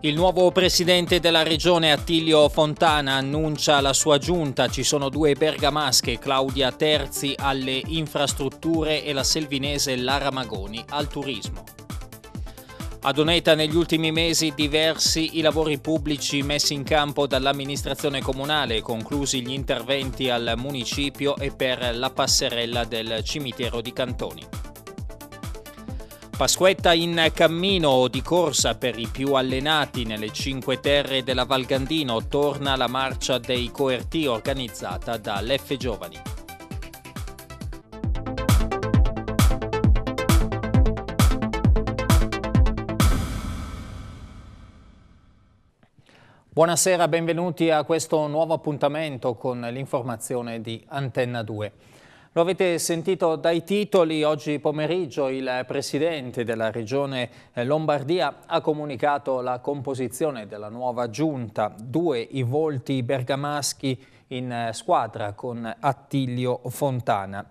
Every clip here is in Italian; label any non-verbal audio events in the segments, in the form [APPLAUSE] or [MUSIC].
Il nuovo presidente della regione Attilio Fontana annuncia la sua giunta, ci sono due bergamasche, Claudia Terzi alle infrastrutture e la selvinese Lara Magoni al turismo. Ad Oneta negli ultimi mesi diversi i lavori pubblici messi in campo dall'amministrazione comunale, conclusi gli interventi al municipio e per la passerella del cimitero di Cantoni. Pasquetta in cammino o di corsa per i più allenati nelle cinque terre della Val Gandino torna la marcia dei coerti organizzata dall'F Giovani. Buonasera, benvenuti a questo nuovo appuntamento con l'informazione di Antenna 2. Lo avete sentito dai titoli, oggi pomeriggio il Presidente della Regione eh, Lombardia ha comunicato la composizione della nuova giunta, due i volti bergamaschi in eh, squadra con Attilio Fontana.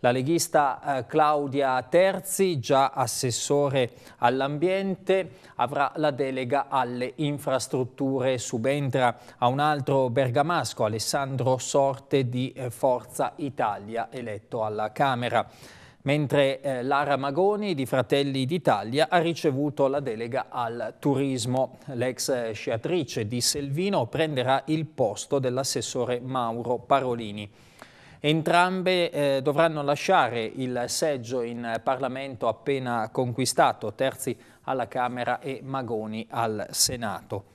La leghista eh, Claudia Terzi, già assessore all'ambiente, avrà la delega alle infrastrutture, subentra a un altro bergamasco, Alessandro Sorte di eh, Forza Italia, eletto alla Camera mentre eh, Lara Magoni di Fratelli d'Italia ha ricevuto la delega al turismo. L'ex eh, sciatrice di Selvino prenderà il posto dell'assessore Mauro Parolini. Entrambe eh, dovranno lasciare il seggio in Parlamento appena conquistato, Terzi alla Camera e Magoni al Senato.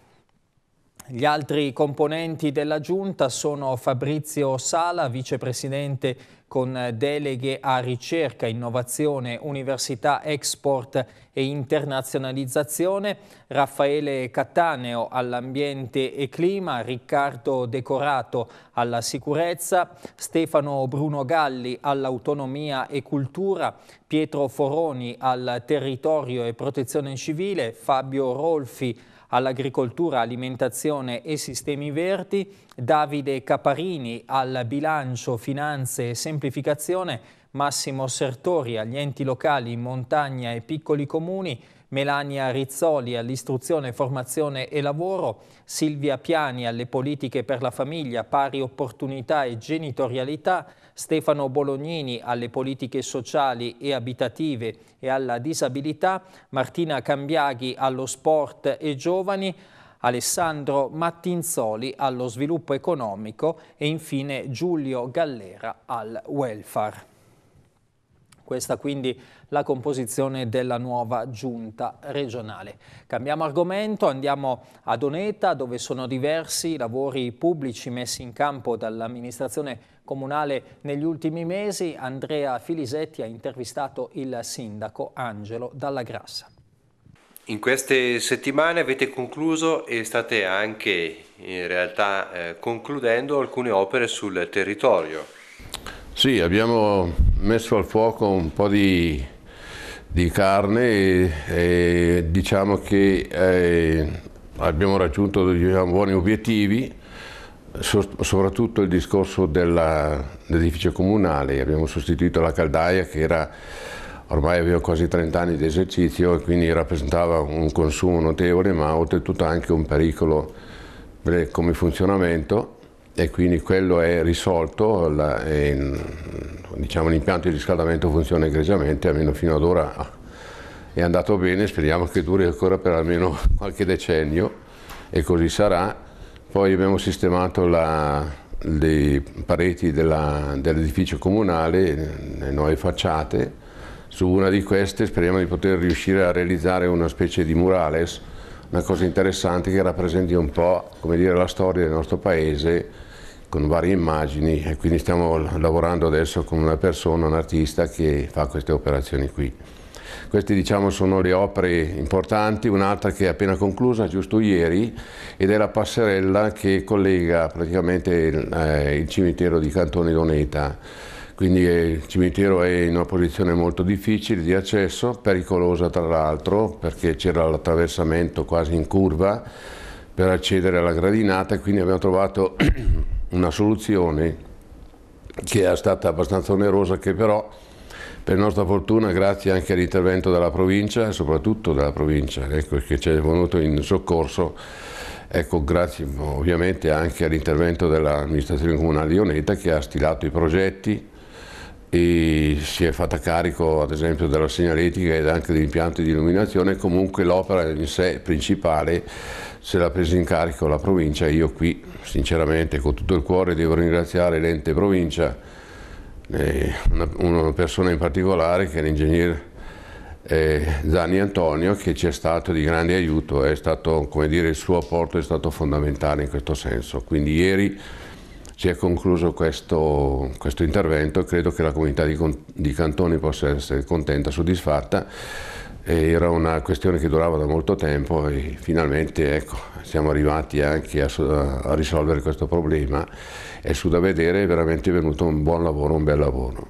Gli altri componenti della giunta sono Fabrizio Sala, vicepresidente con deleghe a ricerca, innovazione, università, export e internazionalizzazione, Raffaele Cattaneo all'ambiente e clima, Riccardo Decorato alla sicurezza, Stefano Bruno Galli all'autonomia e cultura, Pietro Foroni al territorio e protezione civile, Fabio Rolfi all'agricoltura, alimentazione e sistemi verdi, Davide Caparini al bilancio, finanze e semplificazione, Massimo Sertori agli enti locali, montagna e piccoli comuni, Melania Rizzoli all'istruzione, formazione e lavoro, Silvia Piani alle politiche per la famiglia, pari opportunità e genitorialità, Stefano Bolognini alle politiche sociali e abitative e alla disabilità, Martina Cambiaghi allo sport e giovani, Alessandro Mattinzoli allo sviluppo economico e infine Giulio Gallera al welfare. Questa quindi la composizione della nuova giunta regionale. Cambiamo argomento, andiamo ad Oneta dove sono diversi i lavori pubblici messi in campo dall'amministrazione comunale negli ultimi mesi. Andrea Filisetti ha intervistato il sindaco Angelo Dalla Grassa. In queste settimane avete concluso e state anche in realtà eh, concludendo alcune opere sul territorio. Sì, abbiamo messo al fuoco un po' di, di carne e, e, diciamo che eh, abbiamo raggiunto diciamo, buoni obiettivi, so, soprattutto il discorso dell'edificio comunale, abbiamo sostituito la caldaia che era, ormai aveva quasi 30 anni di esercizio e quindi rappresentava un consumo notevole ma oltretutto anche un pericolo eh, come funzionamento e quindi quello è risolto, la, è, diciamo, l'impianto di riscaldamento funziona egregiamente, almeno fino ad ora è andato bene, speriamo che duri ancora per almeno [LAUGHS] qualche decennio e così sarà. Poi abbiamo sistemato la, le pareti dell'edificio comunale, le nuove facciate, su una di queste speriamo di poter riuscire a realizzare una specie di murales, una cosa interessante che rappresenti un po' dire, la storia del nostro paese con varie immagini e quindi stiamo lavorando adesso con una persona, un artista che fa queste operazioni qui. Queste diciamo sono le opere importanti, un'altra che è appena conclusa giusto ieri ed è la passerella che collega praticamente il, eh, il cimitero di Cantone Doneta. Quindi eh, il cimitero è in una posizione molto difficile di accesso, pericolosa tra l'altro perché c'era l'attraversamento quasi in curva per accedere alla gradinata e quindi abbiamo trovato una soluzione che è stata abbastanza onerosa che però per nostra fortuna grazie anche all'intervento della provincia e soprattutto della provincia ecco, che ci è venuto in soccorso ecco, grazie ovviamente anche all'intervento dell'amministrazione comunale di Oneta che ha stilato i progetti e si è fatta carico ad esempio della segnaletica ed anche degli impianti di illuminazione comunque l'opera in sé principale se l'ha preso in carico la provincia. Io qui sinceramente con tutto il cuore devo ringraziare l'ente provincia, eh, una, una, persona in particolare che è l'ingegner eh, Zani Antonio che ci è stato di grande aiuto, è stato, come dire, il suo apporto è stato fondamentale in questo senso. Quindi ieri si è concluso questo, questo intervento e credo che la comunità di, di Cantoni possa essere contenta, soddisfatta era una questione che durava da molto tempo e finalmente ecco, siamo arrivati anche a, a, risolvere questo problema e su da vedere è veramente venuto un buon lavoro, un bel lavoro.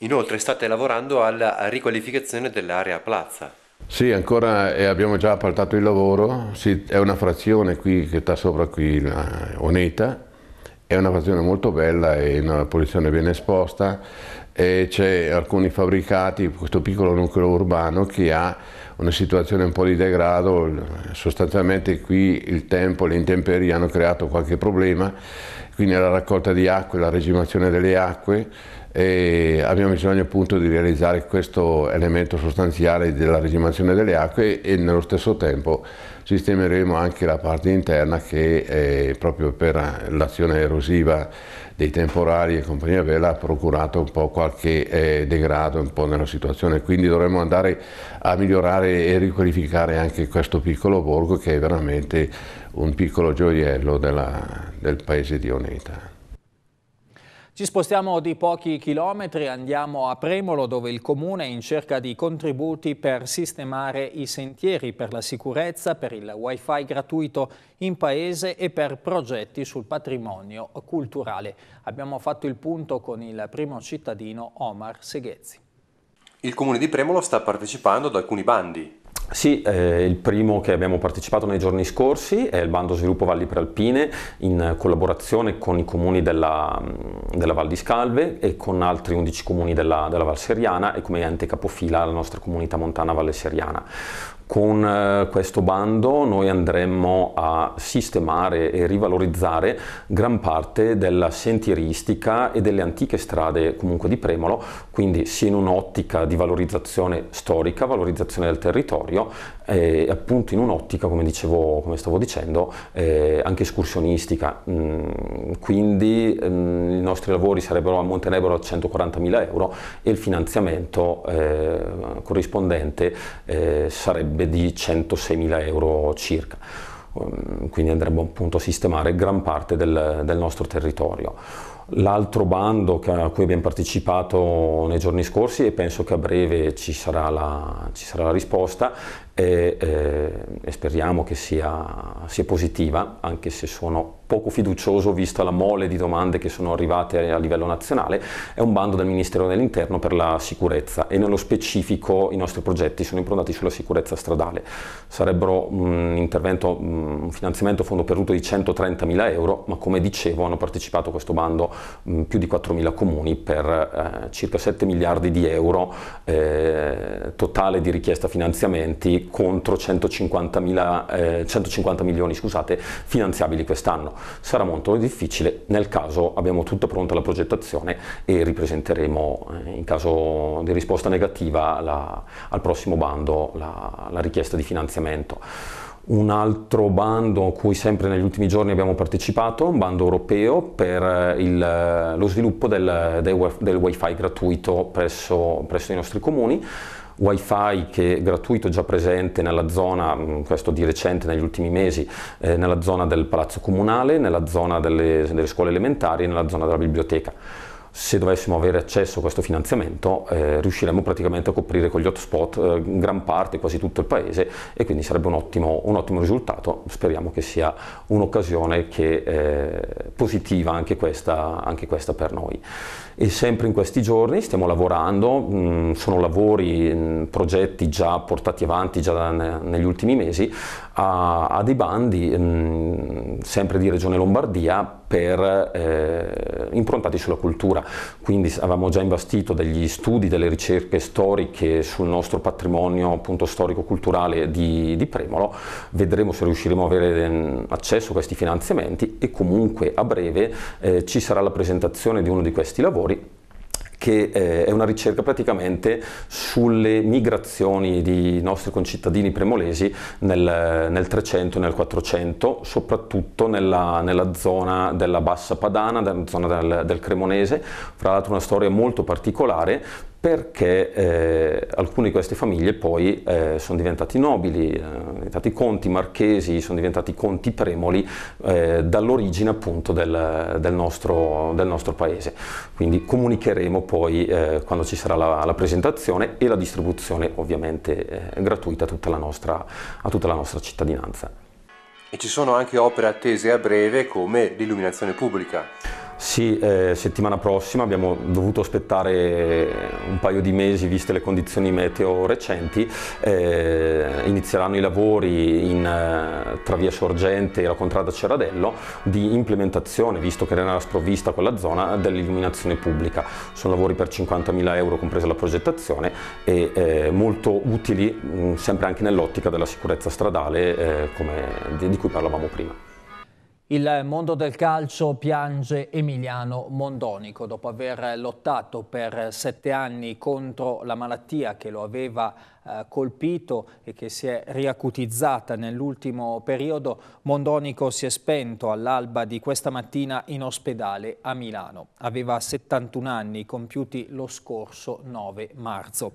Inoltre state lavorando alla riqualificazione dell'area Plaza. Sì, ancora eh, abbiamo già appaltato il lavoro, sì, è una frazione qui che sta sopra qui, Oneta, è una frazione molto bella e una posizione ben esposta, e c'è alcuni fabbricati, questo piccolo nucleo urbano che ha una situazione un po' di degrado, sostanzialmente qui il tempo, le intemperie hanno creato qualche problema, quindi la raccolta di acque, la regimazione delle acque, e abbiamo bisogno appunto di realizzare questo elemento sostanziale della regimazione delle acque e nello stesso tempo sistemeremo anche la parte interna che proprio per l'azione erosiva dei temporali e compagnia vela ha procurato un po' qualche eh, degrado un po' nella situazione, quindi dovremmo andare a migliorare e riqualificare anche questo piccolo borgo che è veramente un piccolo gioiello della, del paese di Oneta. Ci spostiamo di pochi chilometri, andiamo a Premolo dove il comune è in cerca di contributi per sistemare i sentieri per la sicurezza, per il wifi gratuito in paese e per progetti sul patrimonio culturale. Abbiamo fatto il punto con il primo cittadino Omar Seghezzi. Il comune di Premolo sta partecipando ad alcuni bandi sì, eh, il primo che abbiamo partecipato nei giorni scorsi è il bando sviluppo Valli Prealpine in collaborazione con i comuni della, mm, della Val di Scalve e con altri 11 comuni della, della Val Seriana e come ente capofila la nostra comunità montana Valle Seriana. Con eh, questo bando noi andremo a sistemare e rivalorizzare gran parte della sentieristica e delle antiche strade comunque di Premolo, quindi sia in un'ottica di valorizzazione storica, valorizzazione del territorio e eh, appunto in un'ottica, come dicevo, come stavo dicendo, eh, anche escursionistica. Mm, quindi mm, i nostri lavori sarebbero a Montenegro a 140.000 euro e il finanziamento eh, corrispondente eh, sarebbe sarebbe di 106.000 euro circa ehm, quindi andremo appunto a sistemare gran parte del, del nostro territorio. L'altro bando a cui abbiamo partecipato nei giorni scorsi e penso che a breve ci sarà la, ci sarà la risposta e, e, eh, e, speriamo che sia, sia positiva, anche se sono poco fiducioso vista la mole di domande che sono arrivate a livello nazionale, è un bando del Ministero dell'Interno per la sicurezza e nello specifico i nostri progetti sono improntati sulla sicurezza stradale. Sarebbero mm, un, mm, un finanziamento a fondo perduto di 130 mila euro, ma come dicevo hanno partecipato a questo bando mm, più di 4 mila comuni per eh, circa 7 miliardi di euro eh, totale di richiesta finanziamenti contro 150, eh, 150 milioni scusate, finanziabili quest'anno sarà molto difficile, nel caso abbiamo tutta pronta la progettazione e ripresenteremo eh, in caso di risposta negativa la, al prossimo bando la, la richiesta di finanziamento. Un altro bando a cui sempre negli ultimi giorni abbiamo partecipato, un bando europeo per eh, il, lo sviluppo del, del, del wifi gratuito presso, presso i nostri comuni, wifi che è gratuito già presente nella zona, questo di recente negli ultimi mesi, eh, nella zona del palazzo comunale, nella zona delle, delle scuole elementari e nella zona della biblioteca se dovessimo avere accesso a questo finanziamento eh, riusciremmo praticamente a coprire con gli hotspot eh, gran parte, quasi tutto il paese e quindi sarebbe un ottimo, un ottimo risultato, speriamo che sia un'occasione eh, positiva anche questa, anche questa per noi e sempre in questi giorni stiamo lavorando, mm, sono lavori, mm, progetti già portati avanti già negli ultimi mesi, a, a dei bandi mm, sempre di Regione Lombardia per, eh, improntati sulla cultura, quindi avevamo già investito degli studi, delle ricerche storiche sul nostro patrimonio storico-culturale di, di Premolo, vedremo se riusciremo a avere accesso a questi finanziamenti e comunque a breve eh, ci sarà la presentazione di uno di questi lavori lavori che eh, è una ricerca praticamente sulle migrazioni di nostri concittadini premolesi nel, nel 300 e nel 400, soprattutto nella, nella, zona della Bassa Padana, nella zona del, del Cremonese, fra l'altro una storia molto particolare perché eh, alcune di queste famiglie poi eh, sono diventati nobili, eh, diventati conti marchesi, sono diventati conti premoli eh, dall'origine appunto del, del, nostro, del, nostro, paese. Quindi comunicheremo poi eh, quando ci sarà la, la, presentazione e la distribuzione ovviamente eh, gratuita a tutta, nostra, a tutta la nostra cittadinanza. E ci sono anche opere attese a breve come l'illuminazione pubblica. Sì, eh, settimana prossima abbiamo dovuto aspettare un paio di mesi viste le condizioni meteo recenti, eh, inizieranno i lavori in, eh, tra via Sorgente e la contrada Ceradello di implementazione, visto che era sprovvista quella zona, dell'illuminazione pubblica. Sono lavori per 50.000 euro compresa la progettazione e eh, molto utili mh, mm, sempre anche nell'ottica della sicurezza stradale eh, come, di, di cui parlavamo prima. Il mondo del calcio piange Emiliano Mondonico dopo aver lottato per sette anni contro la malattia che lo aveva eh, colpito e che si è riacutizzata nell'ultimo periodo, Mondonico si è spento all'alba di questa mattina in ospedale a Milano. Aveva 71 anni compiuti lo scorso 9 marzo.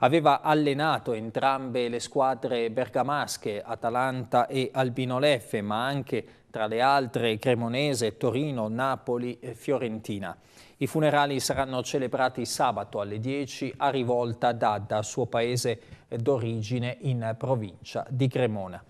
Aveva allenato entrambe le squadre bergamasche, Atalanta e Albino Leffe, ma anche tra le altre Cremonese, Torino, Napoli e Fiorentina. I funerali saranno celebrati sabato alle 10 a Rivolta d'Adda, suo paese d'origine in provincia di Cremona.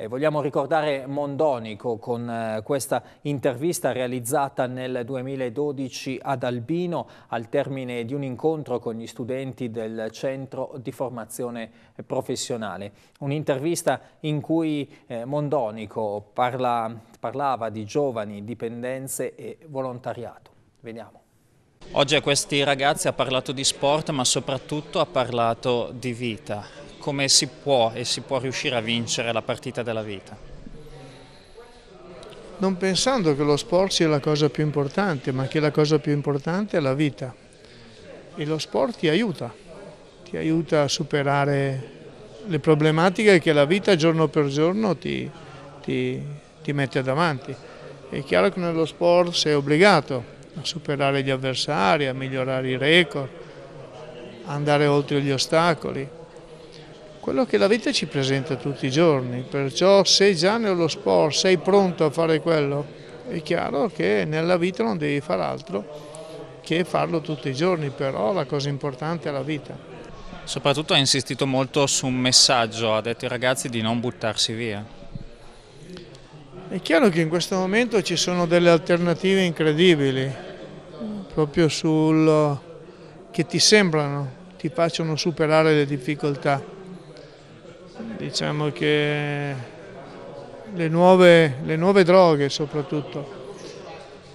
Eh, vogliamo ricordare Mondonico con eh, questa intervista realizzata nel 2012 ad Albino al termine di un incontro con gli studenti del centro di formazione professionale. Un'intervista in cui eh, Mondonico parla, parlava di giovani, dipendenze e volontariato. Vediamo. Oggi a questi ragazzi ha parlato di sport ma soprattutto ha parlato di vita come si può e si può riuscire a vincere la partita della vita? Non pensando che lo sport sia la cosa più importante, ma che la cosa più importante è la vita. E lo sport ti aiuta, ti aiuta a superare le problematiche che la vita giorno per giorno ti, ti, ti mette davanti. È chiaro che nello sport sei obbligato a superare gli avversari, a migliorare i record, andare oltre gli ostacoli quello che la vita ci presenta tutti i giorni, perciò se già nello sport sei pronto a fare quello, è chiaro che nella vita non devi fare altro che farlo tutti i giorni, però la cosa importante è la vita. Soprattutto ha insistito molto su un messaggio, ha detto ai ragazzi di non buttarsi via. È chiaro che in questo momento ci sono delle alternative incredibili, proprio sul che ti sembrano, ti facciano superare le difficoltà diciamo che le nuove, le nuove droghe soprattutto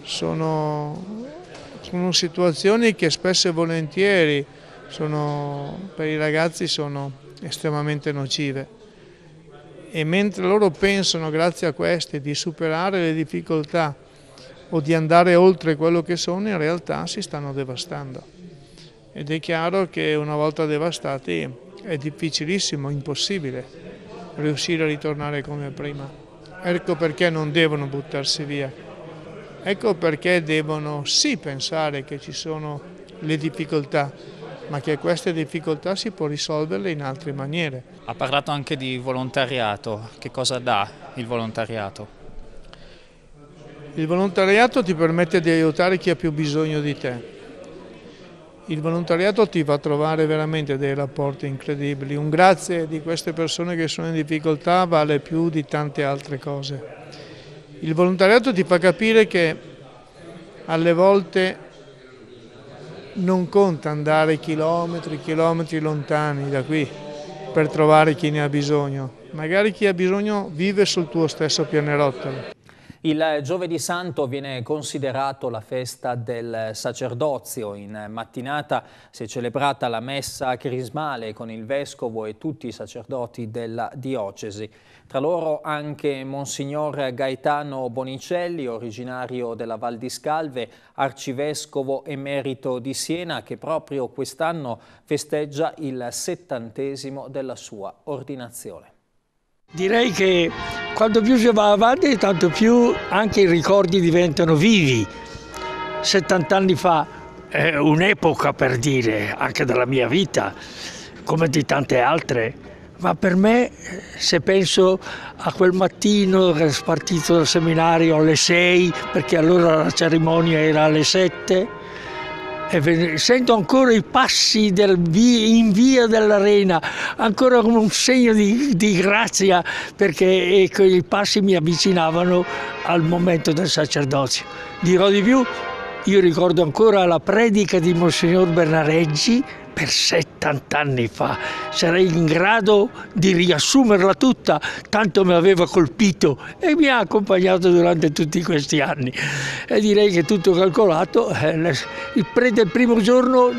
sono, sono, situazioni che spesso e volentieri sono, per i ragazzi sono estremamente nocive e mentre loro pensano grazie a queste di superare le difficoltà o di andare oltre quello che sono in realtà si stanno devastando ed è chiaro che una volta devastati è difficilissimo, impossibile riuscire a ritornare come prima. Ecco perché non devono buttarsi via. Ecco perché devono sì pensare che ci sono le difficoltà, ma che queste difficoltà si può risolverle in altre maniere. Ha parlato anche di volontariato, che cosa dà il volontariato? Il volontariato ti permette di aiutare chi ha più bisogno di te il volontariato ti fa trovare veramente dei rapporti incredibili. Un grazie di queste persone che sono in difficoltà vale più di tante altre cose. Il volontariato ti fa capire che alle volte non conta andare chilometri, chilometri lontani da qui per trovare chi ne ha bisogno. Magari chi ha bisogno vive sul tuo stesso pianerottolo. Il giovedì santo viene considerato la festa del sacerdozio. In mattinata si è celebrata la messa crismale con il vescovo e tutti i sacerdoti della diocesi. Tra loro anche Monsignor Gaetano Bonicelli, originario della Val di Scalve, arcivescovo emerito di Siena, che proprio quest'anno festeggia il settantesimo della sua ordinazione. Direi che quanto più si va avanti, tanto più anche i ricordi diventano vivi. 70 anni fa è un'epoca per dire, anche della mia vita, come di tante altre, ma per me se penso a quel mattino che è partito dal seminario alle 6, perché allora la cerimonia era alle 7, sento ancora i passi via, in via dell'arena, ancora come un segno di, di grazia perché ecco, i passi mi avvicinavano al momento del sacerdozio. Dirò di più, io ricordo ancora la predica di Monsignor Bernareggi per 70 anni fa. Sarei in grado di riassumerla tutta, tanto mi aveva colpito e mi ha accompagnato durante tutti questi anni. E direi che tutto calcolato, eh, il prete del primo giorno,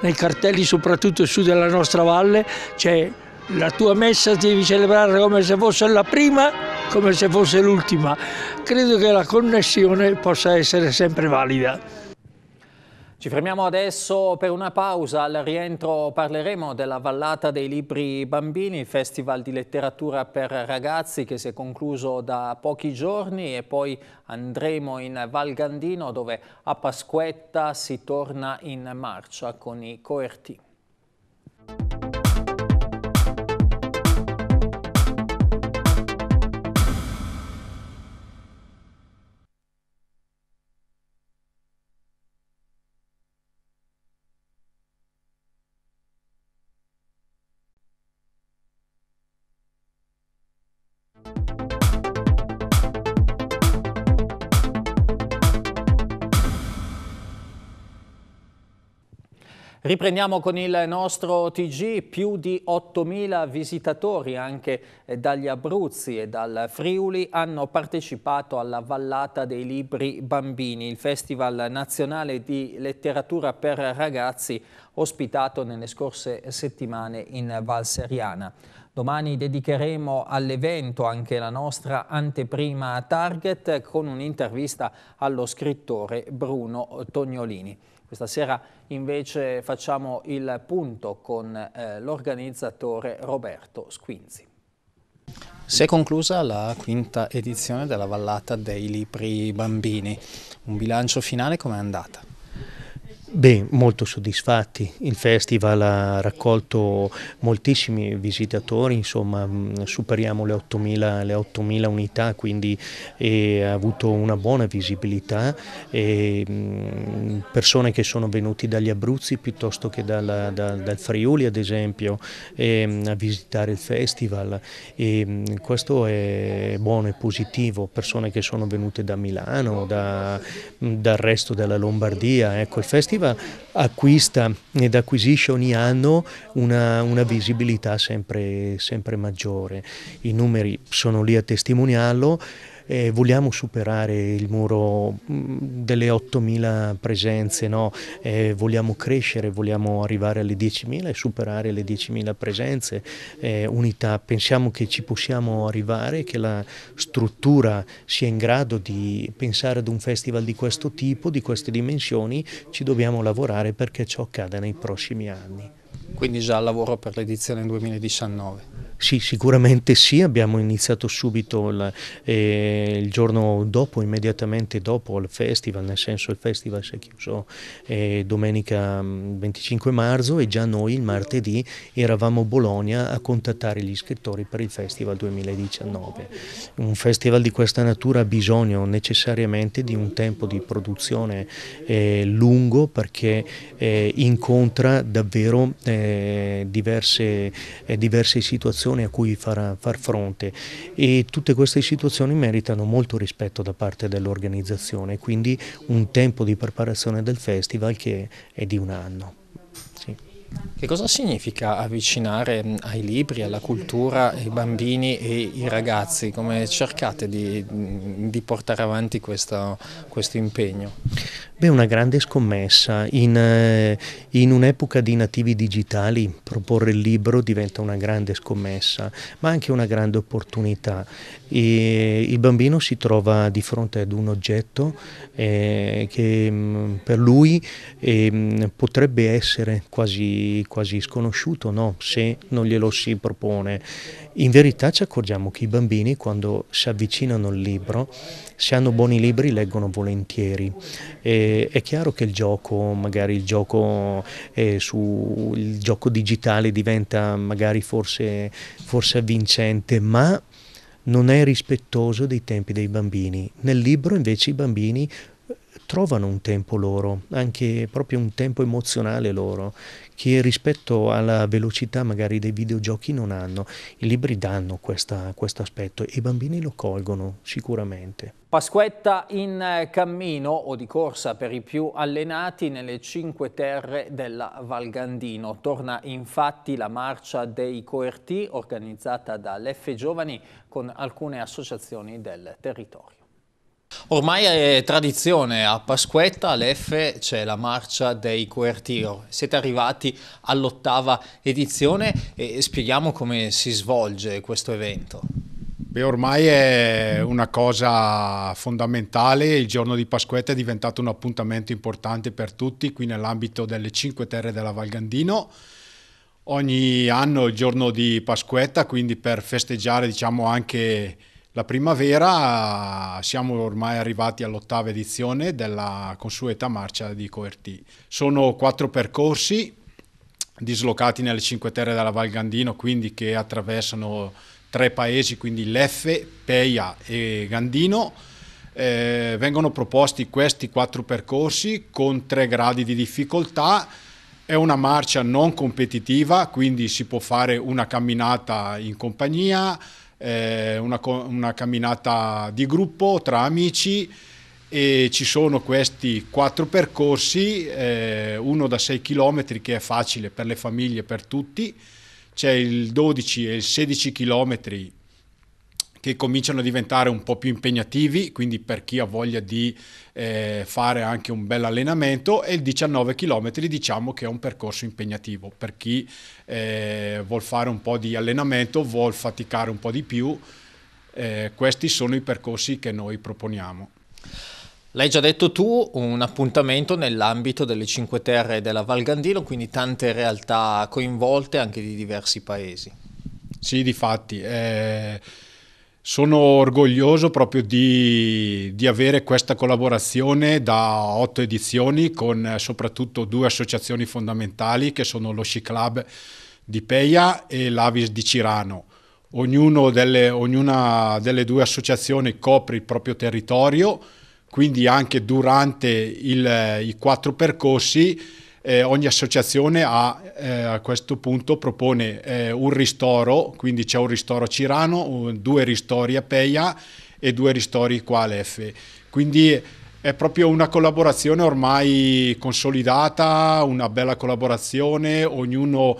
nei cartelli soprattutto su della nostra valle, c'è la tua messa devi celebrare come se fosse la prima, come se fosse l'ultima. Credo che la connessione possa essere sempre valida. Ci fermiamo adesso per una pausa, al rientro parleremo della Vallata dei Libri Bambini, festival di letteratura per ragazzi che si è concluso da pochi giorni e poi andremo in Val Gandino dove a Pasquetta si torna in marcia con i coerti. Riprendiamo con il nostro TG, più di 8.000 visitatori anche eh, dagli Abruzzi e dal Friuli hanno partecipato alla Vallata dei Libri Bambini, il Festival Nazionale di Letteratura per Ragazzi ospitato nelle scorse settimane in Val Seriana. Domani dedicheremo all'evento anche la nostra anteprima Target con un'intervista allo scrittore Bruno Tognolini. Questa sera invece facciamo il punto con eh, l'organizzatore Roberto Squinzi. Si è conclusa la quinta edizione della Vallata dei Libri Bambini. Un bilancio finale com'è andata? Beh, molto soddisfatti. Il festival ha raccolto moltissimi visitatori, insomma superiamo le 8.000, unità, quindi eh, ha avuto una buona visibilità. E, mh, persone che sono venuti dagli Abruzzi piuttosto che dalla, da, dal Friuli, ad esempio, e, a visitare il festival. E, mh, questo è buono e positivo. Persone che sono venute da Milano, da, mh, dal resto della Lombardia. Ecco, il festival televisiva acquista ed acquisisce ogni anno una, una visibilità sempre, sempre maggiore. I numeri sono lì a testimoniarlo eh, vogliamo superare il muro mm, delle 8.000 presenze, no? eh, vogliamo crescere, vogliamo arrivare alle 10.000 e superare le 10.000 presenze, eh, unità, pensiamo che ci possiamo arrivare, che la struttura sia in grado di pensare ad un festival di questo tipo, di queste dimensioni, ci dobbiamo lavorare perché ciò accada nei prossimi anni. Quindi già lavoro per l'edizione 2019. Sì, sicuramente sì, abbiamo iniziato subito il, eh, il, giorno dopo, immediatamente dopo il festival, nel senso il festival si è chiuso eh, domenica 25 mm, marzo e già noi il martedì eravamo a Bologna a contattare gli iscrittori per il festival 2019. Un festival di questa natura ha bisogno necessariamente di un tempo di produzione eh, lungo perché eh, incontra davvero eh, diverse, eh, diverse situazioni situazioni a cui far, far fronte e tutte queste situazioni meritano molto rispetto da parte dell'organizzazione, quindi un tempo di preparazione del festival che è di un anno. Che cosa significa avvicinare mm, ai libri, alla cultura, i bambini e i ragazzi? Come cercate di, mm, di portare avanti questo, questo impegno? Beh, una grande scommessa. In, eh, in un'epoca di nativi digitali proporre il libro diventa una grande scommessa, ma anche una grande opportunità. E il bambino si trova di fronte ad un oggetto eh, che mm, per lui eh, potrebbe essere quasi, quasi sconosciuto no? se non glielo si propone. In verità ci accorgiamo che i bambini quando si avvicinano al libro, se hanno buoni libri leggono volentieri. E, è chiaro che il gioco, magari il gioco, eh, su, il gioco digitale diventa magari forse, forse avvincente, ma non è rispettoso dei tempi dei bambini. Nel libro invece i bambini eh, trovano un tempo loro, anche proprio un tempo emozionale loro, che rispetto alla velocità magari dei videogiochi non hanno. I libri danno questo aspetto e i bambini lo colgono sicuramente. Pasquetta in cammino o di corsa per i più allenati nelle cinque terre della Val Gandino. Torna infatti la marcia dei coerti organizzata dall'F Giovani con alcune associazioni del territorio. Ormai è tradizione, a Pasquetta all'F c'è la marcia dei Coertiro. Siete arrivati all'ottava edizione e spieghiamo come si svolge questo evento. Beh, ormai è una cosa fondamentale, il giorno di Pasquetta è diventato un appuntamento importante per tutti qui nell'ambito delle cinque terre della Valgandino. Ogni anno il giorno di Pasquetta, quindi per festeggiare diciamo anche la primavera siamo ormai arrivati all'ottava edizione della consueta marcia di Coerti. Sono quattro percorsi dislocati nelle cinque terre della Val Gandino, quindi che attraversano tre paesi, quindi Leffe, Peia e Gandino. Eh, vengono proposti questi quattro percorsi con tre gradi di difficoltà. È una marcia non competitiva, quindi si può fare una camminata in compagnia, eh, una, una camminata di gruppo tra amici e ci sono questi quattro percorsi, eh, uno da 6 km che è facile per le famiglie, per tutti, c'è il 12 e il 16 km che cominciano a diventare un po' più impegnativi, quindi per chi ha voglia di eh, fare anche un bel allenamento e il 19 km diciamo che è un percorso impegnativo per chi eh, vuol fare un po' di allenamento, vuol faticare un po' di più, eh, questi sono i percorsi che noi proponiamo. L'hai già detto tu, un appuntamento nell'ambito delle Cinque Terre della Val Gandino, quindi tante realtà coinvolte anche di diversi paesi. Sì, di fatti. Eh, sono orgoglioso proprio di, di, avere questa collaborazione da otto edizioni con eh, soprattutto due associazioni fondamentali che sono lo Sci Club di Peia e l'Avis di Cirano. Delle, ognuna delle due associazioni copre il proprio territorio, quindi anche durante il, eh, i quattro percorsi eh, ogni associazione ha, eh, a questo punto propone eh, un ristoro, quindi c'è un ristoro a Cirano, due ristori a Peia e due ristori qua all'F. Quindi è proprio una collaborazione ormai consolidata, una bella collaborazione, ognuno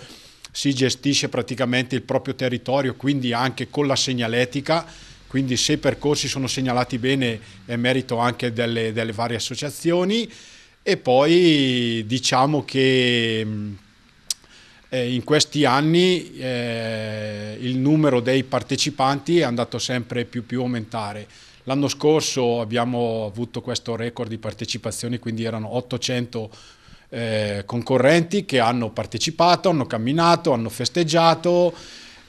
si gestisce praticamente il proprio territorio, quindi anche con la segnaletica, quindi se i percorsi sono segnalati bene è merito anche delle, delle varie associazioni e poi diciamo che mm, eh, in questi anni eh, il numero dei partecipanti è andato sempre più più aumentare. L'anno scorso abbiamo avuto questo record di partecipazioni, quindi erano 800 eh, concorrenti che hanno partecipato, hanno camminato, hanno festeggiato,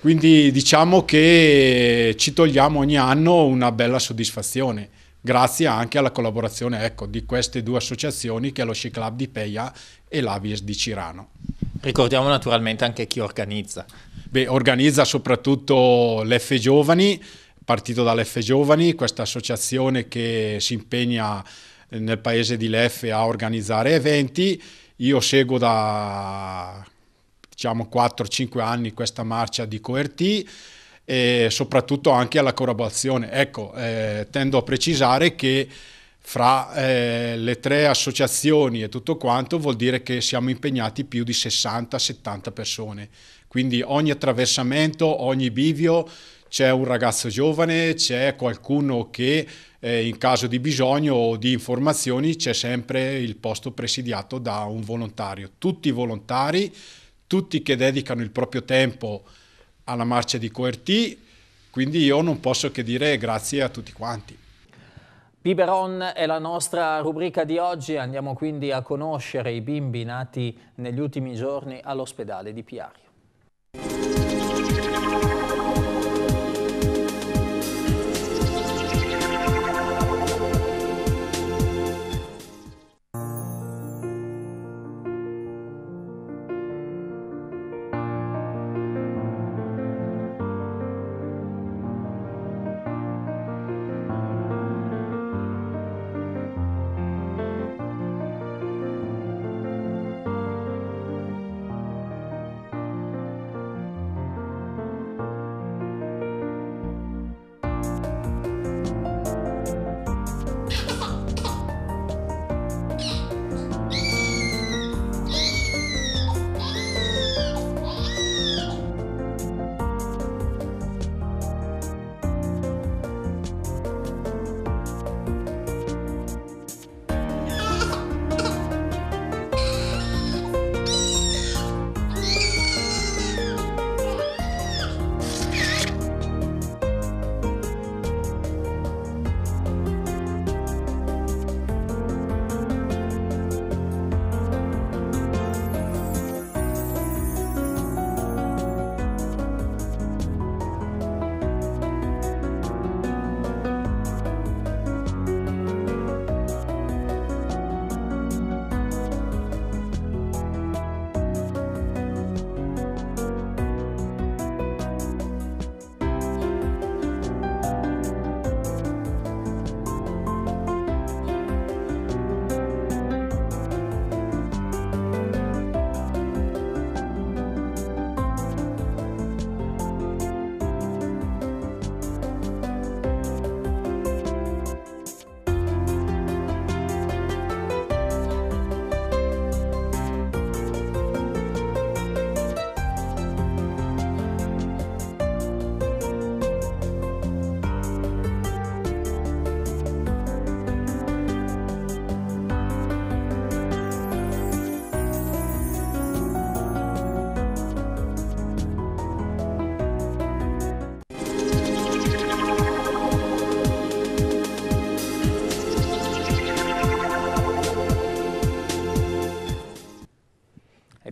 quindi diciamo che ci togliamo ogni anno una bella soddisfazione grazie anche alla collaborazione ecco, di queste due associazioni che è lo Sci Club di Peia e l'Avies di Cirano. Ricordiamo naturalmente anche chi organizza. Beh, organizza soprattutto l'F Giovani, partito dall'F Giovani, questa associazione che si impegna nel paese di Leffe a organizzare eventi. Io seguo da diciamo, 4-5 anni questa marcia di Coerti e soprattutto anche alla collaborazione. Ecco, eh, tendo a precisare che fra eh, le tre associazioni e tutto quanto vuol dire che siamo impegnati più di 60-70 persone. Quindi ogni attraversamento, ogni bivio c'è un ragazzo giovane, c'è qualcuno che eh, in caso di bisogno o di informazioni c'è sempre il posto presidiato da un volontario. Tutti volontari, tutti che dedicano il proprio tempo alla marcia di Coerti, quindi io non posso che dire grazie a tutti quanti. Biberon è la nostra rubrica di oggi, andiamo quindi a conoscere i bimbi nati negli ultimi giorni all'ospedale di Piario.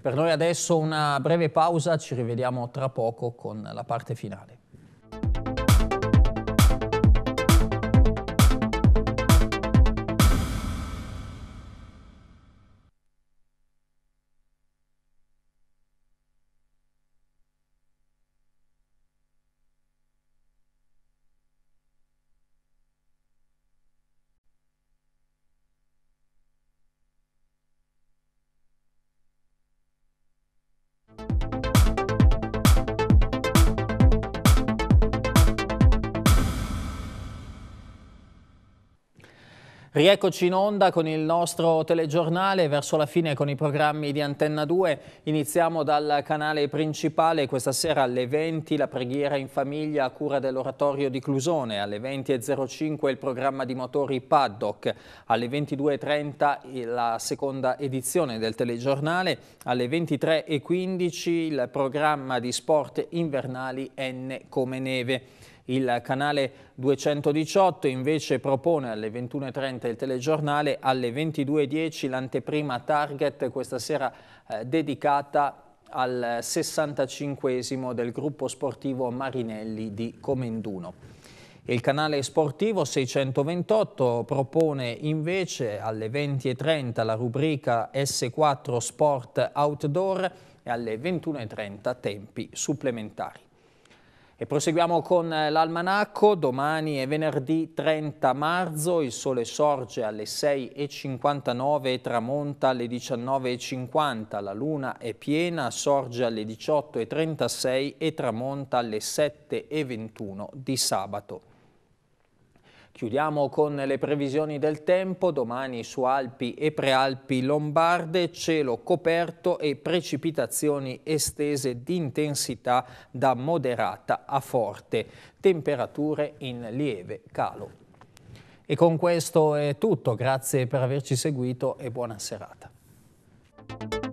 Per noi adesso una breve pausa, ci rivediamo tra poco con la parte finale. Rieccoci in onda con il nostro telegiornale, verso la fine con i programmi di Antenna 2. Iniziamo dal canale principale, questa sera alle 20 la preghiera in famiglia a cura dell'oratorio di Clusone, alle 20.05 il programma di motori Paddock, alle 22.30 la seconda edizione del telegiornale, alle 23.15 il programma di sport invernali N come neve. Il canale 218 invece propone alle 21.30 il telegiornale, alle 22.10 l'anteprima Target, questa sera eh, dedicata al 65 del gruppo sportivo Marinelli di Comenduno. Il canale sportivo 628 propone invece alle 20.30 la rubrica S4 Sport Outdoor e alle 21.30 tempi supplementari. E proseguiamo con eh, l'almanacco, domani è venerdì 30 marzo, il sole sorge alle 6.59 e tramonta alle 19.50, la luna è piena, sorge alle 18.36 e tramonta alle 7.21 di sabato. Chiudiamo con le previsioni del tempo, domani su Alpi e Prealpi Lombarde, cielo coperto e precipitazioni estese di intensità da moderata a forte, temperature in lieve calo. E con questo è tutto, grazie per averci seguito e buona serata.